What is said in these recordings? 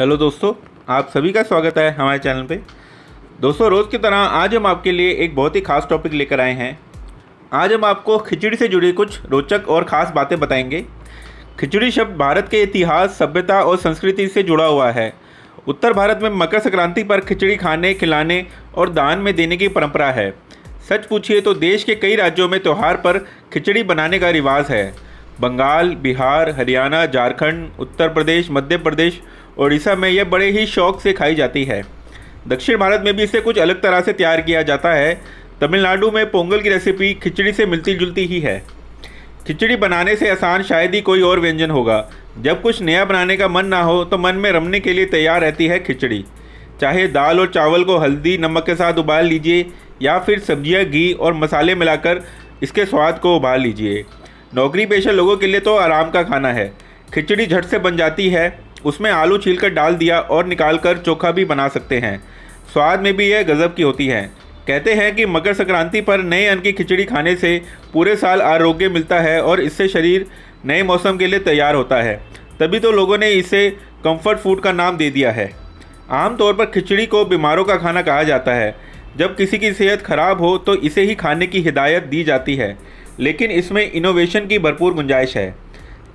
hello दोस्तों आप सभी का स्वागत है हमारे चैनल पे दोस्तों रोज़ की तरह आज हम आपके लिए एक बहुत ही खास टॉपिक लेकर आए हैं आज हम आपको खिचड़ी से जुड़ी कुछ रोचक और ख़ास बातें बताएंगे खिचड़ी शब्द भारत के इतिहास सभ्यता और संस्कृति से जुड़ा हुआ है उत्तर भारत में मकर संक्रांति पर खिचड़ी खाने खिलाने और दान में देने की परंपरा है सच पूछिए तो देश के कई राज्यों में त्यौहार पर खिचड़ी बनाने का रिवाज है बंगाल बिहार हरियाणा झारखंड उत्तर प्रदेश मध्य प्रदेश उड़ीसा में यह बड़े ही शौक से खाई जाती है दक्षिण भारत में भी इसे कुछ अलग तरह से तैयार किया जाता है तमिलनाडु में पोंगल की रेसिपी खिचड़ी से मिलती जुलती ही है खिचड़ी बनाने से आसान शायद ही कोई और व्यंजन होगा जब कुछ नया बनाने का मन ना हो तो मन में रमने के लिए तैयार रहती है खिचड़ी चाहे दाल और चावल को हल्दी नमक के साथ उबाल लीजिए या फिर सब्जियां घी और मसाले मिलाकर इसके स्वाद को उबाल लीजिए नौकरी पेशा लोगों के लिए तो आराम का खाना है खिचड़ी झट से बन जाती है उसमें आलू कर डाल दिया और निकाल कर चोखा भी बना सकते हैं स्वाद में भी यह गज़ब की होती है कहते हैं कि मकर संक्रांति पर नए अन्न की खिचड़ी खाने से पूरे साल आरोग्य मिलता है और इससे शरीर नए मौसम के लिए तैयार होता है तभी तो लोगों ने इसे कंफर्ट फूड का नाम दे दिया है आमतौर पर खिचड़ी को बीमारों का खाना कहा जाता है जब किसी की सेहत खराब हो तो इसे ही खाने की हिदायत दी जाती है लेकिन इसमें इनोवेशन की भरपूर गुंजाइश है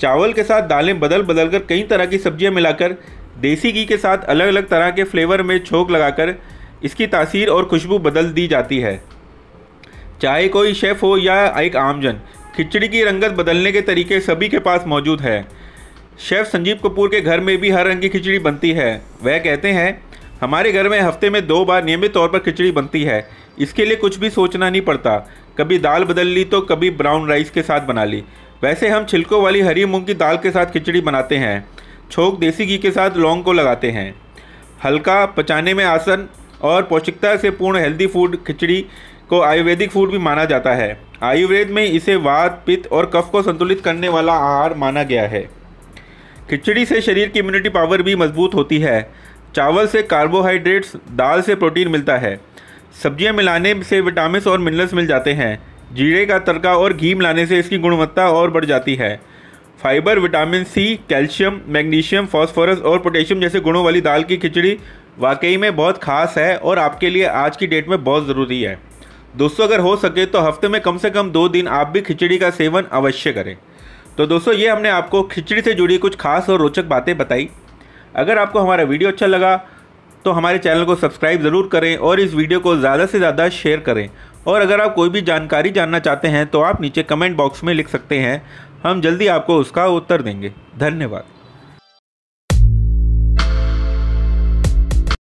चावल के साथ दालें बदल बदल कर कई तरह की सब्जियां मिलाकर देसी घी के साथ अलग अलग तरह के फ्लेवर में छोंक लगाकर इसकी तासीर और खुशबू बदल दी जाती है चाहे कोई शेफ़ हो या एक आमजन खिचड़ी की रंगत बदलने के तरीके सभी के पास मौजूद है शेफ़ संजीव कपूर के घर में भी हर रंग की खिचड़ी बनती है वह कहते हैं हमारे घर में हफ्ते में दो बार नियमित तौर पर खिचड़ी बनती है इसके लिए कुछ भी सोचना नहीं पड़ता कभी दाल बदल ली तो कभी ब्राउन राइस के साथ बना ली वैसे हम छिलकों वाली हरी मूंग की दाल के साथ खिचड़ी बनाते हैं छोक देसी घी के साथ लौंग को लगाते हैं हल्का पचाने में आसन और पौष्टिकता से पूर्ण हेल्दी फूड खिचड़ी को आयुर्वेदिक फूड भी माना जाता है आयुर्वेद में इसे वात पित्त और कफ को संतुलित करने वाला आहार माना गया है खिचड़ी से शरीर की इम्यूनिटी पावर भी मजबूत होती है चावल से कार्बोहाइड्रेट्स दाल से प्रोटीन मिलता है सब्जियां मिलाने से विटामिन और मिनरल्स मिल जाते हैं जीरे का तड़का और घी मिलाने से इसकी गुणवत्ता और बढ़ जाती है fibre vitamin C calcium magnesium phosphorus और पोटेशियम जैसे गुणों वाली दाल की खिचड़ी वाकई में बहुत खास है और आपके लिए आज की डेट में बहुत ज़रूरी है दोस्तों अगर हो सके तो हफ्ते में कम से कम दो दिन आप भी खिचड़ी का सेवन अवश्य करें तो दोस्तों ये हमने आपको खिचड़ी से जुड़ी कुछ खास और रोचक बातें बताई अगर आपको हमारा वीडियो अच्छा लगा तो हमारे चैनल को सब्सक्राइब ज़रूर करें और इस वीडियो को ज़्यादा से ज़्यादा शेयर करें और अगर आप कोई भी जानकारी जानना चाहते हैं तो आप नीचे कमेंट बॉक्स में लिख सकते हैं हम जल्दी आपको उसका उत्तर देंगे धन्यवाद